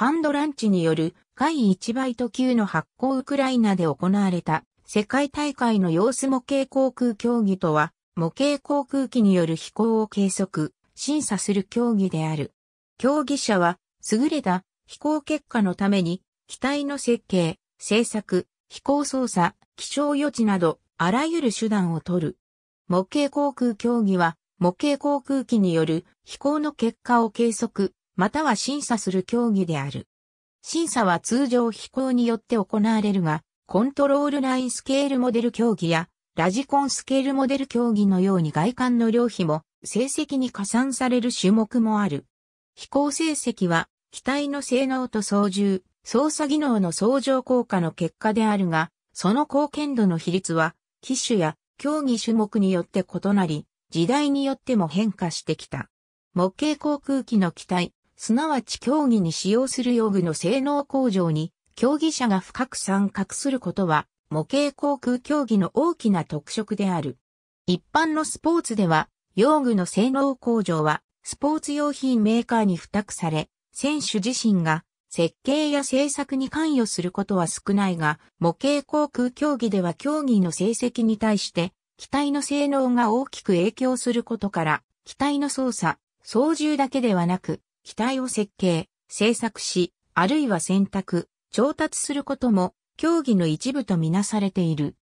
ハンドランチによる会員1バイト級の発行ウクライナで行われた世界大会の様子模型航空競技とは模型航空機による飛行を計測、審査する競技である。競技者は優れた飛行結果のために機体の設計、製作、飛行操作、気象予知などあらゆる手段を取る。模型航空競技は模型航空機による飛行の結果を計測、または審査する競技である。審査は通常飛行によって行われるが、コントロールラインスケールモデル競技や、ラジコンスケールモデル競技のように外観の量費も成績に加算される種目もある。飛行成績は、機体の性能と操縦、操作技能の相乗効果の結果であるが、その貢献度の比率は、機種や競技種目によって異なり、時代によっても変化してきた。模型航空機の機体、すなわち競技に使用する用具の性能向上に、競技者が深く参画することは、模型航空競技の大きな特色である。一般のスポーツでは、用具の性能向上は、スポーツ用品メーカーに付託され、選手自身が設計や製作に関与することは少ないが、模型航空競技では競技の成績に対して、機体の性能が大きく影響することから、機体の操作、操縦だけではなく、機体を設計、制作し、あるいは選択、調達することも、競技の一部とみなされている。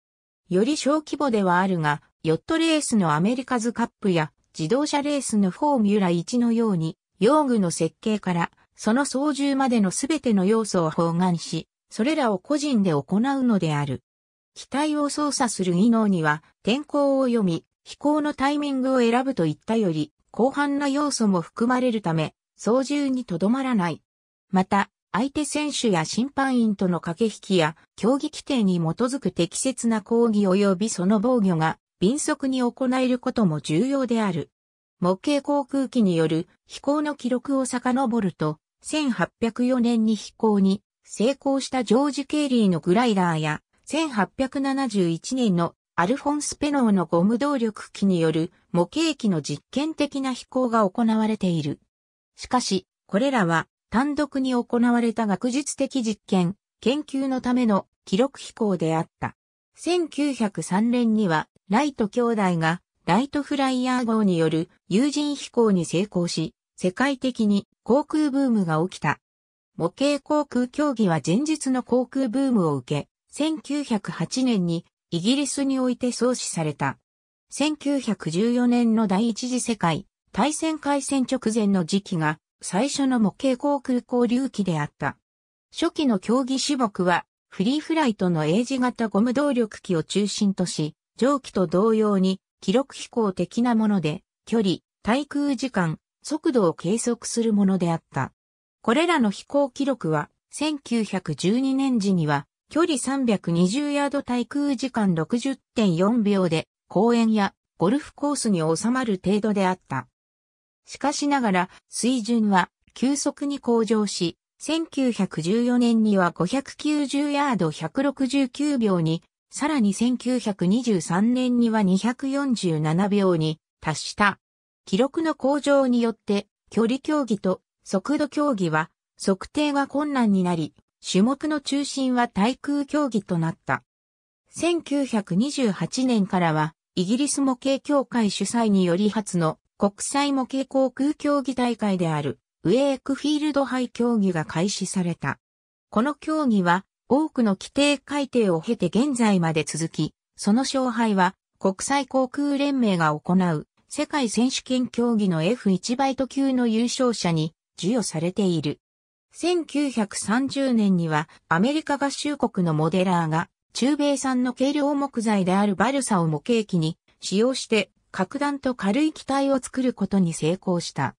より小規模ではあるが、ヨットレースのアメリカズカップや、自動車レースのフォーミュラ1のように、用具の設計から、その操縦までのすべての要素を包含し、それらを個人で行うのである。機体を操作する技能には、天候を読み、飛行のタイミングを選ぶといったより、広範な要素も含まれるため、操縦にとどまらない。また、相手選手や審判員との駆け引きや、競技規定に基づく適切な抗議及びその防御が、迅速に行えることも重要である。模型航空機による飛行の記録を遡ると、1804年に飛行に成功したジョージ・ケイリーのグライダーや、1871年のアルフォンス・ペノーのゴム動力機による模型機の実験的な飛行が行われている。しかし、これらは単独に行われた学術的実験、研究のための記録飛行であった。1903年には、ライト兄弟がライトフライヤー号による有人飛行に成功し、世界的に航空ブームが起きた。模型航空競技は前日の航空ブームを受け、1908年にイギリスにおいて創始された。1914年の第一次世界対戦開戦直前の時期が最初の模型航空交流機であった。初期の競技種目はフリーフライトの A 字型ゴム動力機を中心とし、蒸気と同様に記録飛行的なもので、距離、対空時間、速度を計測するものであった。これらの飛行記録は、1912年時には、距離320ヤード対空時間60.4秒で、公園やゴルフコースに収まる程度であった。しかしながら、水準は急速に向上し、1914年には590ヤード169秒に、さらに1923年には247秒に達した。記録の向上によって、距離競技と速度競技は測定が困難になり、種目の中心は対空競技となった。1928年からは、イギリス模型協会主催により初の国際模型航空競技大会であるウェイクフィールド杯競技が開始された。この競技は多くの規定改定を経て現在まで続き、その勝敗は国際航空連盟が行う世界選手権競技の F1 バイト級の優勝者に授与されている。1930年にはアメリカ合衆国のモデラーが中米産の軽量木材であるバルサを模型機に使用して核弾と軽い機体を作ることに成功した。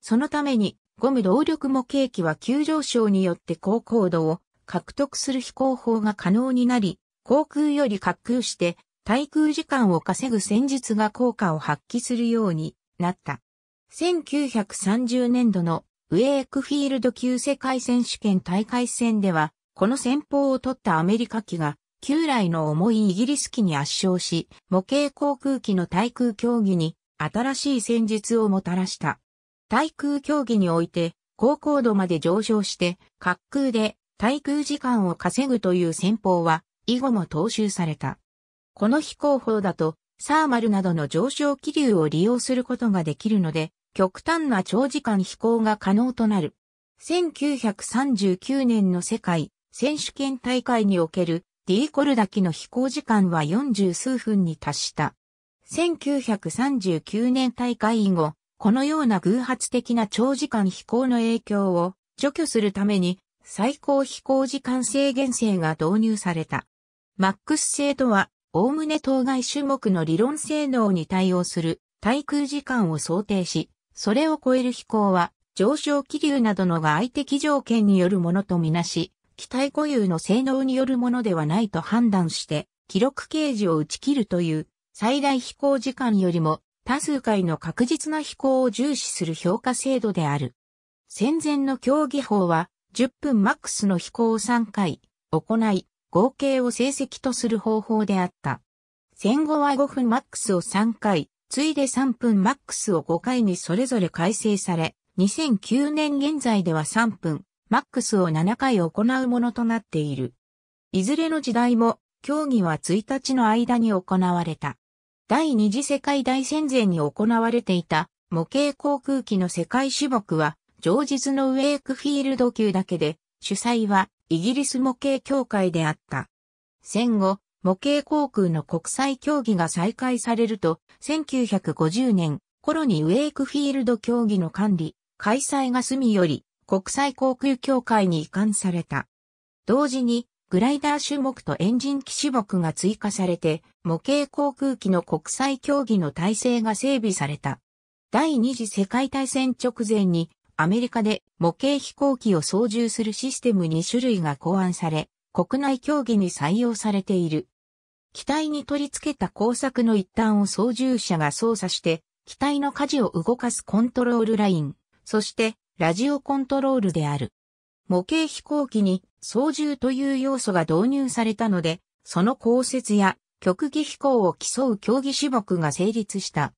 そのために、ゴム動力模型機は急上昇によって高高度を獲得する飛行法が可能になり、航空より滑空して滞空時間を稼ぐ戦術が効果を発揮するようになった。1930年度のウェークフィールド級世界選手権大会戦では、この戦法を取ったアメリカ機が旧来の重いイギリス機に圧勝し、模型航空機の対空競技に新しい戦術をもたらした。対空競技において、高高度まで上昇して、滑空で対空時間を稼ぐという戦法は、以後も踏襲された。この飛行法だと、サーマルなどの上昇気流を利用することができるので、極端な長時間飛行が可能となる。1939年の世界選手権大会におけるディーコルダ機の飛行時間は40数分に達した。1939年大会以後、このような偶発的な長時間飛行の影響を除去するために最高飛行時間制限制が導入された。マックス制とは、おおむね当該種目の理論性能に対応する対空時間を想定し、それを超える飛行は上昇気流などの外的条件によるものとみなし、機体固有の性能によるものではないと判断して、記録掲示を打ち切るという、最大飛行時間よりも多数回の確実な飛行を重視する評価制度である。戦前の競技法は、10分マックスの飛行を3回行い、合計を成績とする方法であった。戦後は5分マックスを3回、次いで3分マックスを5回にそれぞれ改正され、2009年現在では3分、マックスを7回行うものとなっている。いずれの時代も、競技は1日の間に行われた。第二次世界大戦前に行われていた模型航空機の世界種目は、常日のウェイクフィールド級だけで、主催はイギリス模型協会であった。戦後、模型航空の国際競技が再開されると、1950年頃にウェイクフィールド競技の管理、開催が済みより、国際航空協会に移管された。同時に、グライダー種目とエンジン機種目が追加されて、模型航空機の国際競技の体制が整備された。第二次世界大戦直前に、アメリカで模型飛行機を操縦するシステム2種類が考案され、国内競技に採用されている。機体に取り付けた工作の一端を操縦者が操作して、機体の舵を動かすコントロールライン、そしてラジオコントロールである。模型飛行機に操縦という要素が導入されたので、その降雪や極技飛行を競う競技種目が成立した。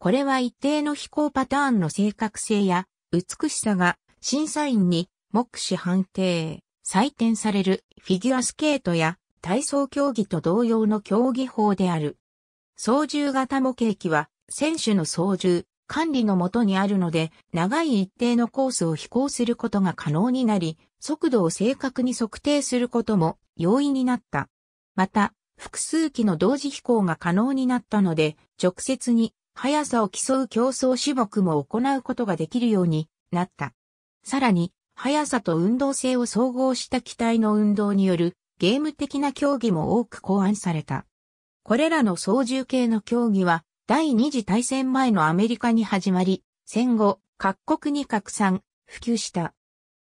これは一定の飛行パターンの正確性や美しさが審査員に目視判定、採点されるフィギュアスケートや体操競技と同様の競技法である。操縦型模型機は選手の操縦、管理のもとにあるので、長い一定のコースを飛行することが可能になり、速度を正確に測定することも容易になった。また、複数機の同時飛行が可能になったので、直接に速さを競う競争種目も行うことができるようになった。さらに、速さと運動性を総合した機体の運動によるゲーム的な競技も多く考案された。これらの操縦系の競技は第二次大戦前のアメリカに始まり、戦後、各国に拡散、普及した。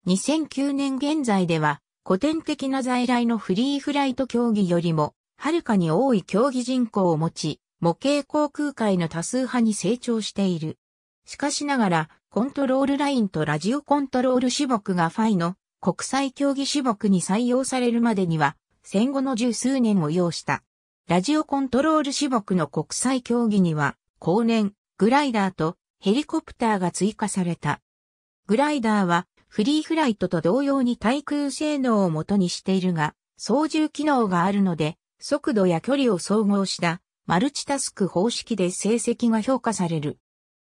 2009年現在では、古典的な在来のフリーフライト競技よりも、はるかに多い競技人口を持ち、模型航空界の多数派に成長している。しかしながら、コントロールラインとラジオコントロール種目がファイの国際競技種目に採用されるまでには、戦後の十数年を要した。ラジオコントロール種目の国際競技には、後年、グライダーとヘリコプターが追加された。グライダーは、フリーフライトと同様に対空性能を元にしているが、操縦機能があるので、速度や距離を総合したマルチタスク方式で成績が評価される。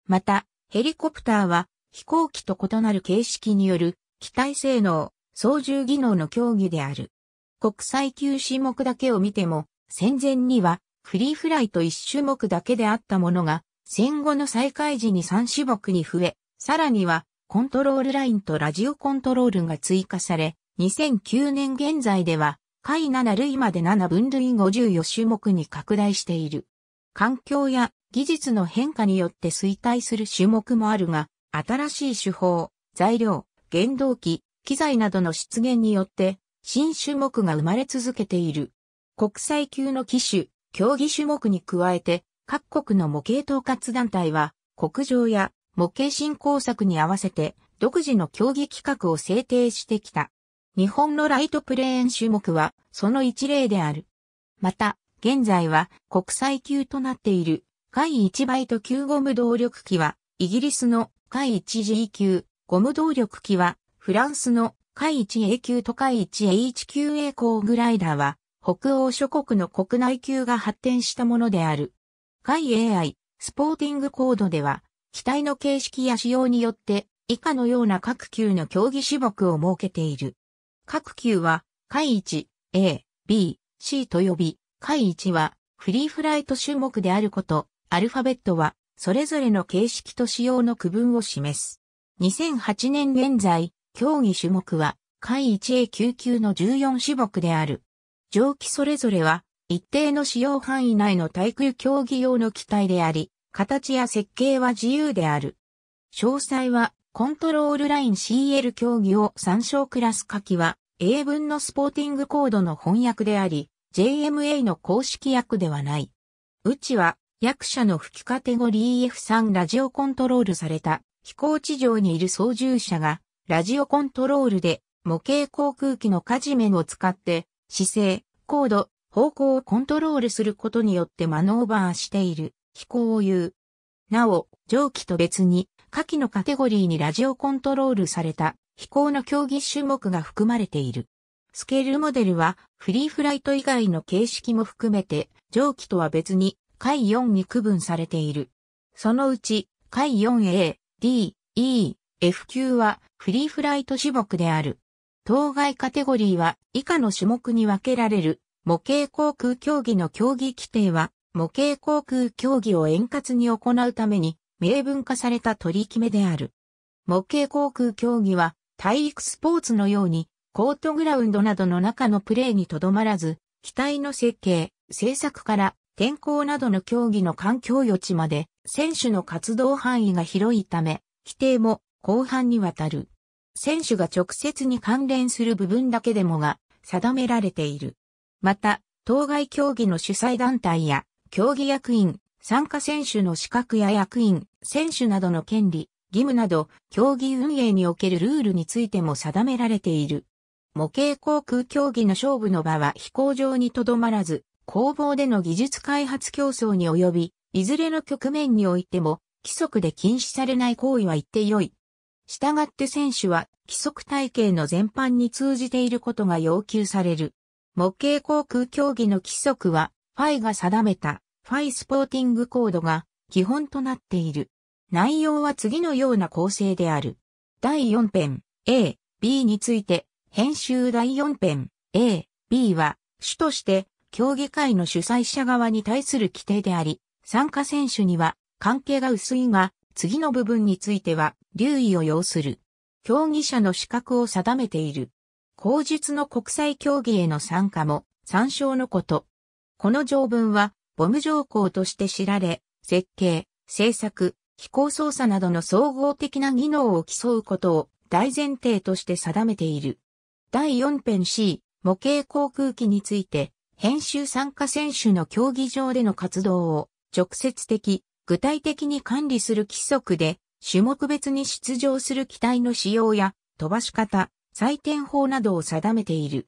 また、ヘリコプターは飛行機と異なる形式による機体性能、操縦技能の競技である。国際級種目だけを見ても戦前にはフリーフライと1種目だけであったものが、戦後の再開時に3種目に増え、さらにはコントロールラインとラジオコントロールが追加され、2009年現在では、下位7類まで7分類54種目に拡大している。環境や技術の変化によって衰退する種目もあるが、新しい手法、材料、原動機、機材などの出現によって、新種目が生まれ続けている。国際級の機種、競技種目に加えて、各国の模型統括団体は、国上や模型振興策に合わせて、独自の競技企画を制定してきた。日本のライトプレーン種目は、その一例である。また、現在は国際級となっている、海1バイト級ゴム動力機は、イギリスの海 1G 級、ゴム動力機は、フランスの海 1A 級と海 1H 級コー、グライダーは、北欧諸国の国内級が発展したものである。海 AI、スポーティングコードでは、機体の形式や仕様によって、以下のような各級の競技種目を設けている。各級は、海1、A、B、C と呼び、海1は、フリーフライト種目であること、アルファベットは、それぞれの形式と仕様の区分を示す。2008年現在、競技種目は、海 1A 級級の14種目である。蒸気それぞれは、一定の使用範囲内の対空競技用の機体であり、形や設計は自由である。詳細は、コントロールライン CL 競技を参照クラス書きは、英文のスポーティングコードの翻訳であり、JMA の公式訳ではない。うちは、役者の吹きカテゴリー F3 ラジオコントロールされた飛行地上にいる操縦者がラジオコントロールで模型航空機のカジメを使って姿勢、高度、方向をコントロールすることによってマノーバーしている飛行を言う。なお、蒸気と別に、下記のカテゴリーにラジオコントロールされた飛行の競技種目が含まれている。スケールモデルは、フリーフライト以外の形式も含めて、蒸気とは別に、回4に区分されている。そのうち、回 4A、D、E、F 級は、フリーフライト種目である。当該カテゴリーは以下の種目に分けられる。模型航空競技の競技規定は、模型航空競技を円滑に行うために、明文化された取り決めである。模型航空競技は、体育スポーツのように、コートグラウンドなどの中のプレーにとどまらず、機体の設計、制作から天候などの競技の環境余地まで、選手の活動範囲が広いため、規定も後半にわたる。選手が直接に関連する部分だけでもが定められている。また、当該競技の主催団体や競技役員、参加選手の資格や役員、選手などの権利、義務など、競技運営におけるルールについても定められている。模型航空競技の勝負の場は飛行場にとどまらず、工房での技術開発競争に及び、いずれの局面においても、規則で禁止されない行為は言って良い、したがって選手は規則体系の全般に通じていることが要求される。模型航空競技の規則は、ファイが定めた、ファイスポーティングコードが基本となっている。内容は次のような構成である。第4編 A、B について、編集第4編 A、B は、主として、競技会の主催者側に対する規定であり、参加選手には、関係が薄いが、次の部分については留意を要する。競技者の資格を定めている。口述の国際競技への参加も参照のこと。この条文はボム条項として知られ、設計、制作、飛行操作などの総合的な技能を競うことを大前提として定めている。第4編 C、模型航空機について、編集参加選手の競技場での活動を直接的、具体的に管理する規則で、種目別に出場する機体の使用や飛ばし方、採点法などを定めている。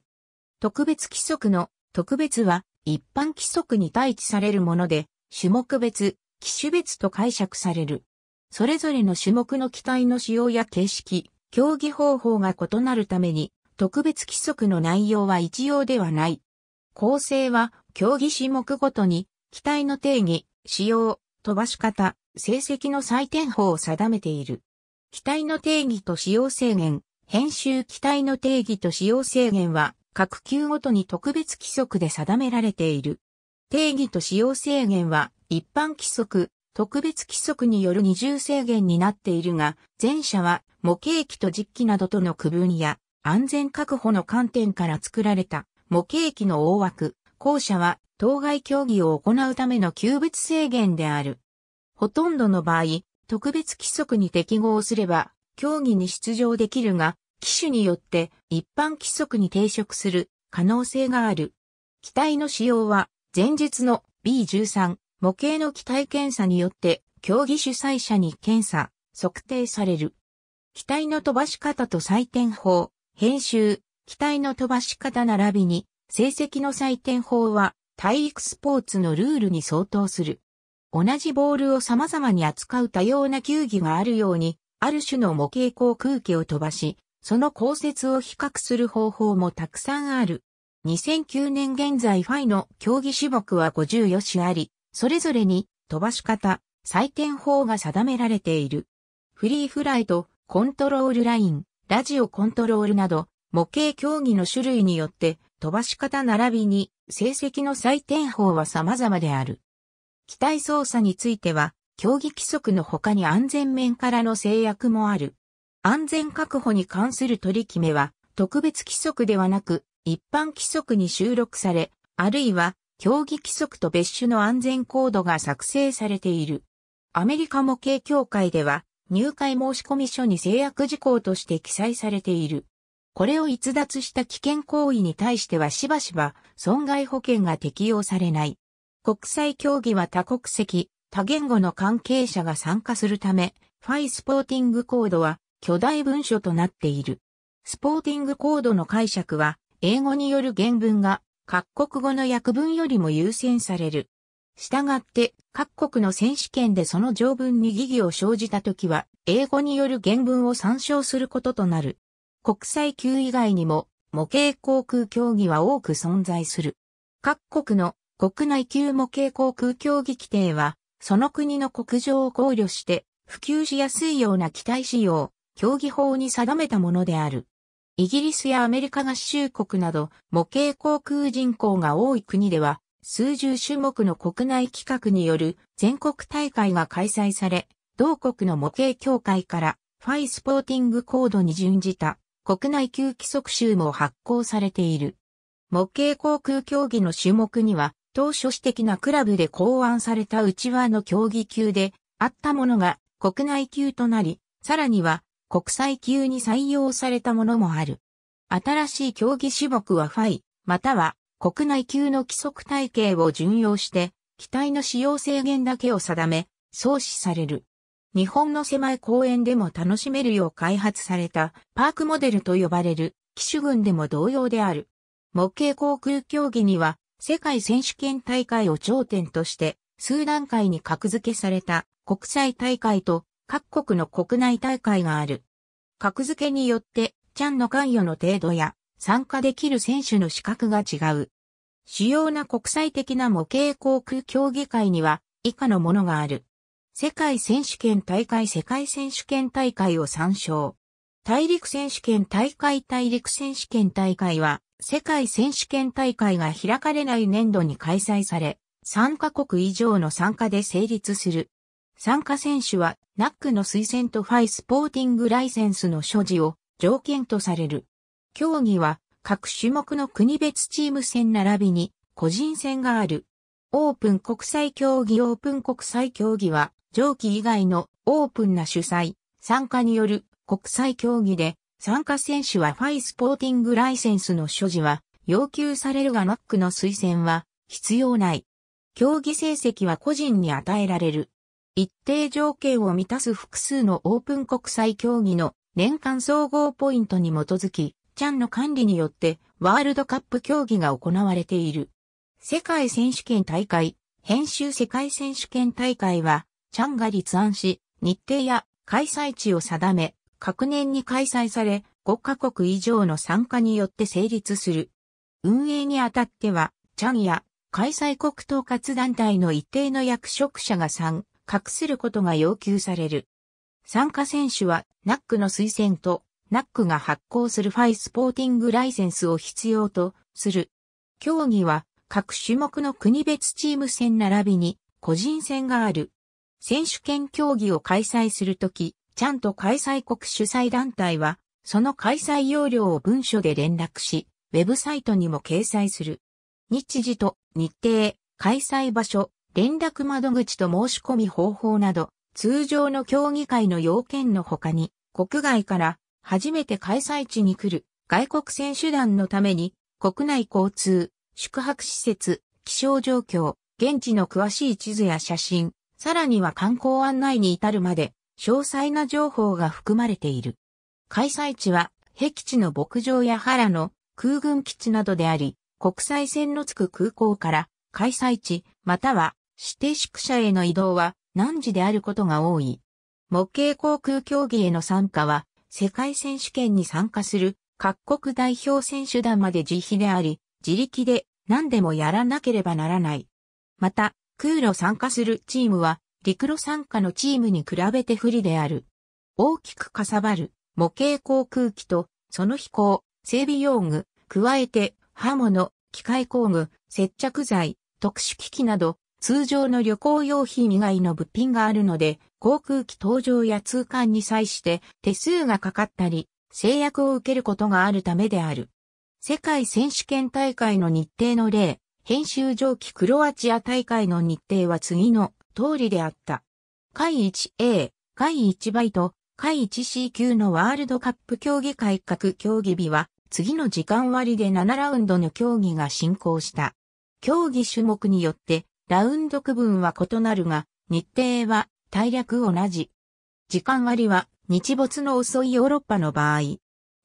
特別規則の特別は一般規則に対置されるもので、種目別、機種別と解釈される。それぞれの種目の機体の使用や形式、競技方法が異なるために、特別規則の内容は一様ではない。構成は、競技種目ごとに、機体の定義、使用、飛ばし方、成績の採点法を定めている。機体の定義と使用制限、編集機体の定義と使用制限は、各級ごとに特別規則で定められている。定義と使用制限は、一般規則、特別規則による二重制限になっているが、前者は模型機と実機などとの区分や安全確保の観点から作られた模型機の大枠、後者は当該競技を行うための休別制限である。ほとんどの場合、特別規則に適合すれば、競技に出場できるが、機種によって一般規則に抵触する可能性がある。機体の使用は、前述の B13 模型の機体検査によって、競技主催者に検査、測定される。機体の飛ばし方と採点法、編集、機体の飛ばし方並びに、成績の採点法は、体育スポーツのルールに相当する。同じボールを様々に扱う多様な球技があるように、ある種の模型航空機を飛ばし、その降雪を比較する方法もたくさんある。2009年現在ファイの競技種目は54種あり、それぞれに飛ばし方、採点法が定められている。フリーフライト、コントロールライン、ラジオコントロールなど、模型競技の種類によって飛ばし方並びに成績の採点法は様々である。機体操作については、競技規則の他に安全面からの制約もある。安全確保に関する取り決めは、特別規則ではなく、一般規則に収録され、あるいは、競技規則と別種の安全コードが作成されている。アメリカ模型協会では、入会申込書に制約事項として記載されている。これを逸脱した危険行為に対してはしばしば損害保険が適用されない。国際競技は多国籍、多言語の関係者が参加するため、ファイスポーティングコードは巨大文書となっている。スポーティングコードの解釈は、英語による原文が各国語の訳文よりも優先される。したがって、各国の選手権でその条文に疑義を生じたときは、英語による原文を参照することとなる。国際級以外にも模型航空競技は多く存在する。各国の国内級模型航空競技規定は、その国の国情を考慮して普及しやすいような機体仕様、競技法に定めたものである。イギリスやアメリカ合衆国など模型航空人口が多い国では、数十種目の国内企画による全国大会が開催され、同国の模型協会からファイスポーティングコードに準じた国内級規則集も発行されている。模型航空競技の種目には、当初私的なクラブで考案された内輪の競技級であったものが国内級となり、さらには国際級に採用されたものもある。新しい競技種目はファイ、または国内級の規則体系を順用して、機体の使用制限だけを定め、創始される。日本の狭い公園でも楽しめるよう開発されたパークモデルと呼ばれる機種群でも同様である。模型航空競技には世界選手権大会を頂点として数段階に格付けされた国際大会と各国の国内大会がある。格付けによってチャンの関与の程度や参加できる選手の資格が違う。主要な国際的な模型航空競技会には以下のものがある。世界選手権大会世界選手権大会を参照。大陸選手権大会大陸選手権大会は、世界選手権大会が開かれない年度に開催され、参加国以上の参加で成立する。参加選手は、ナックの推薦とファイスポーティングライセンスの所持を条件とされる。競技は、各種目の国別チーム戦並びに個人戦がある。オープン国際競技オープン国際競技は上記以外のオープンな主催、参加による国際競技で、参加選手はファイスポーティングライセンスの所持は要求されるがマックの推薦は必要ない。競技成績は個人に与えられる。一定条件を満たす複数のオープン国際競技の年間総合ポイントに基づき、チャンの管理によってワールドカップ競技が行われている。世界選手権大会、編集世界選手権大会はチャンが立案し、日程や開催地を定め、各年に開催され、5カ国以上の参加によって成立する。運営にあたっては、チャンや開催国統括団体の一定の役職者が参、画することが要求される。参加選手は、ナックの推薦と、ナックが発行するファイスポーティングライセンスを必要とする。競技は、各種目の国別チーム戦並びに、個人戦がある。選手権競技を開催するとき、ちゃんと開催国主催団体は、その開催要領を文書で連絡し、ウェブサイトにも掲載する。日時と日程、開催場所、連絡窓口と申し込み方法など、通常の競技会の要件の他に、国外から初めて開催地に来る外国選手団のために、国内交通、宿泊施設、気象状況、現地の詳しい地図や写真、さらには観光案内に至るまで、詳細な情報が含まれている。開催地は、僻地の牧場や原の空軍基地などであり、国際線のつく空港から開催地または指定宿舎への移動は何時であることが多い。模型航空競技への参加は世界選手権に参加する各国代表選手団まで自費であり、自力で何でもやらなければならない。また、空路参加するチームは、陸路参加のチームに比べて不利である。大きくかさばる模型航空機と、その飛行、整備用具、加えて刃物、機械工具、接着剤、特殊機器など、通常の旅行用品以外の物品があるので、航空機搭乗や通関に際して手数がかかったり、制約を受けることがあるためである。世界選手権大会の日程の例、編集上記クロアチア大会の日程は次の通りであった。会 1A、会1倍と会 1C 級のワールドカップ競技改革競技日は次の時間割で7ラウンドの競技が進行した。競技種目によってラウンド区分は異なるが日程は大略同じ。時間割は日没の遅いヨーロッパの場合、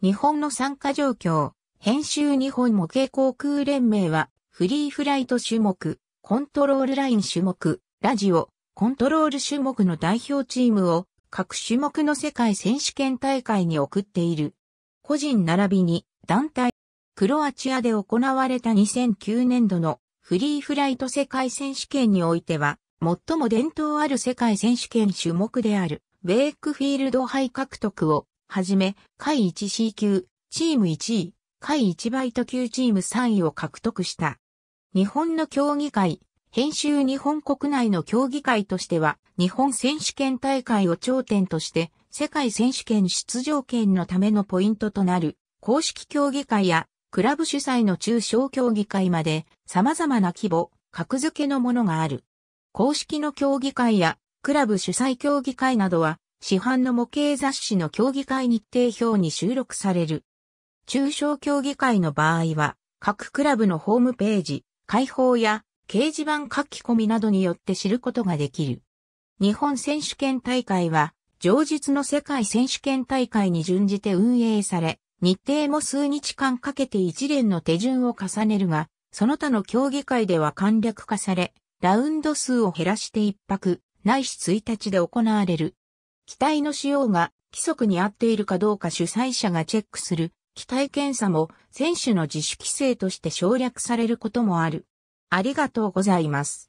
日本の参加状況、編集日本模型航空連盟はフリーフライト種目、コントロールライン種目、ラジオ、コントロール種目の代表チームを各種目の世界選手権大会に送っている。個人並びに団体、クロアチアで行われた2009年度のフリーフライト世界選手権においては、最も伝統ある世界選手権種目である、ウェイクフィールド杯獲得を、はじめ、下位 1C 級、チーム1位、下位1バイト級チーム3位を獲得した。日本の競技会、編集日本国内の競技会としては、日本選手権大会を頂点として、世界選手権出場権のためのポイントとなる、公式競技会や、クラブ主催の中小競技会まで、様々な規模、格付けのものがある。公式の競技会や、クラブ主催競技会などは、市販の模型雑誌の競技会日程表に収録される。中小競技会の場合は、各クラブのホームページ、解放や掲示板書き込みなどによって知ることができる。日本選手権大会は、上述の世界選手権大会に準じて運営され、日程も数日間かけて一連の手順を重ねるが、その他の競技会では簡略化され、ラウンド数を減らして一泊、ないし1日で行われる。機体の使用が規則に合っているかどうか主催者がチェックする機体検査も選手の自主規制として省略されることもある。ありがとうございます。